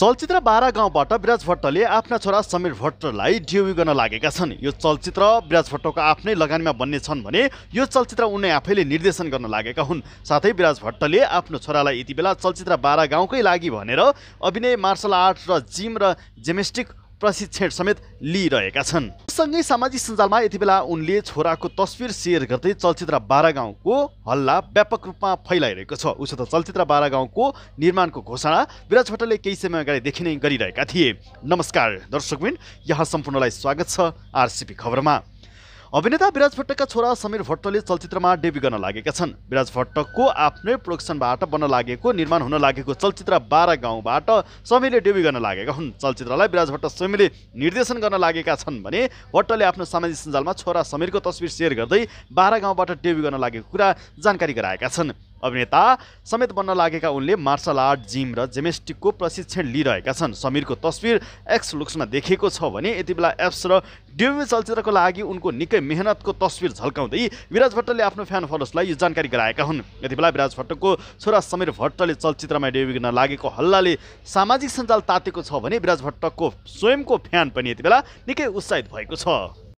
चलचित्र बाह्र गाउँबाट विराज भट्टले आफ्ना छोरा समीर भट्टलाई डियु गर्न लागेका छन् यो चलचित्र विराज भट्टको आफ्नै लगानीमा बन्ने छन् भने यो चलचित्र उनै आफैले निर्देशन गर्न लागेका हुन् साथै विराज भट्टले आफ्नो छोरालाई यति बेला चलचित्र बाह्र गाउँकै लागि भनेर अभिनय मार्सल आर्ट र जिम र जेमेस्टिक प्रशिक्षण समेत लिइरहेका छन् सँगै सामाजिक सञ्जालमा यति बेला उनले छोराको तस्विर सेयर गर्दै चलचित्र बाह्र गाउँको हल्ला व्यापक रूपमा फैलाइरहेको छ उसो त चलचित्र बाह्र गाउँको निर्माणको घोषणा विराज भट्टले केही समय अगाडिदेखि नै गरिरहेका थिए नमस्कार दर्शकबिन यहाँ सम्पूर्णलाई स्वागत छ आरसिपी खबरमा अभिनेता विराज भट्टका छोरा समीर भट्टले चलचित्रमा डेब्यु गर्न लागेका छन् विराज भट्टको आफ्नै प्रोडक्सनबाट बन्न लागेको निर्माण हुन लागेको चलचित्र बाह्र गाउँबाट समीरले डेब्यु गर्न लागेका हुन् चलचित्रलाई विराज भट्ट समीरले निर्देशन गर्न लागेका छन् भने भट्टले आफ्नो सामाजिक सञ्जालमा छोरा समीरको तस्विर सेयर गर्दै बाह्र गाउँबाट डेब्यु गर्न लागेको कुरा जानकारी गराएका छन् अभिनेता समेत बन्न लागेका उनले मार्सल आर्ट जिम र जेमेस्टिकको प्रशिक्षण लिइरहेका छन् समीरको तस्विर एक्स लुक्समा देखेको छ भने यति बेला एप्स र डेब्यू चलचित्रको लागि उनको निकै मेहनतको तस्विर झल्काउँदै विराज भट्टले आफ्नो फ्यान फलोसलाई यो जानकारी गराएका हुन् यति बेला विराज भट्टको छोरा समीर भट्टले चलचित्रमा डेब्यू गर्न लागेको हल्लाले सामाजिक सञ्जाल तातेको छ भने विराज भट्टको स्वयंको फ्यान पनि यति बेला निकै उत्साहित भएको छ